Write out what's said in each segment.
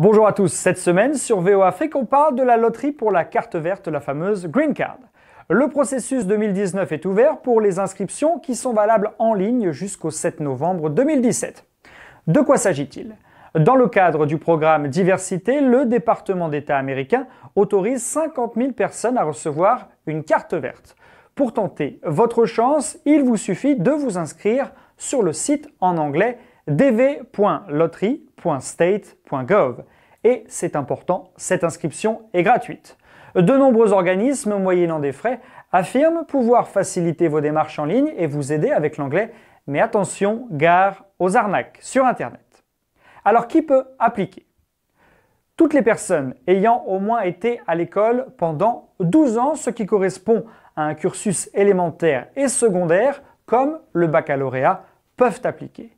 Bonjour à tous, cette semaine sur VO Afrique, on parle de la loterie pour la carte verte, la fameuse Green Card. Le processus 2019 est ouvert pour les inscriptions qui sont valables en ligne jusqu'au 7 novembre 2017. De quoi s'agit-il Dans le cadre du programme Diversité, le département d'État américain autorise 50 000 personnes à recevoir une carte verte. Pour tenter votre chance, il vous suffit de vous inscrire sur le site en anglais dv.lottery.state.gov. Et c'est important, cette inscription est gratuite. De nombreux organismes, moyennant des frais, affirment pouvoir faciliter vos démarches en ligne et vous aider avec l'anglais, mais attention, gare aux arnaques sur Internet. Alors qui peut appliquer Toutes les personnes ayant au moins été à l'école pendant 12 ans, ce qui correspond à un cursus élémentaire et secondaire, comme le baccalauréat, peuvent appliquer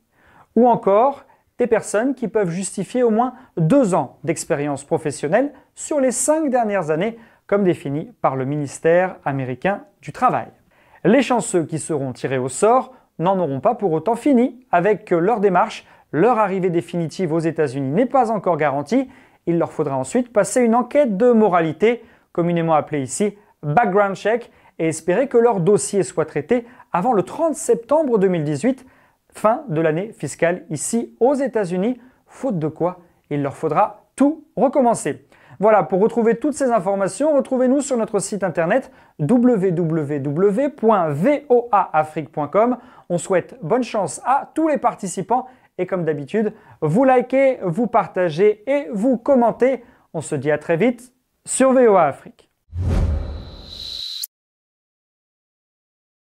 ou encore des personnes qui peuvent justifier au moins deux ans d'expérience professionnelle sur les cinq dernières années, comme défini par le ministère américain du Travail. Les chanceux qui seront tirés au sort n'en auront pas pour autant fini avec leur démarche. Leur arrivée définitive aux États-Unis n'est pas encore garantie. Il leur faudra ensuite passer une enquête de moralité, communément appelée ici background check, et espérer que leur dossier soit traité avant le 30 septembre 2018 fin de l'année fiscale ici aux États-Unis, faute de quoi il leur faudra tout recommencer. Voilà, pour retrouver toutes ces informations, retrouvez-nous sur notre site internet www.voaafrique.com. On souhaite bonne chance à tous les participants et comme d'habitude, vous likez, vous partagez et vous commentez. On se dit à très vite sur VOA Afrique.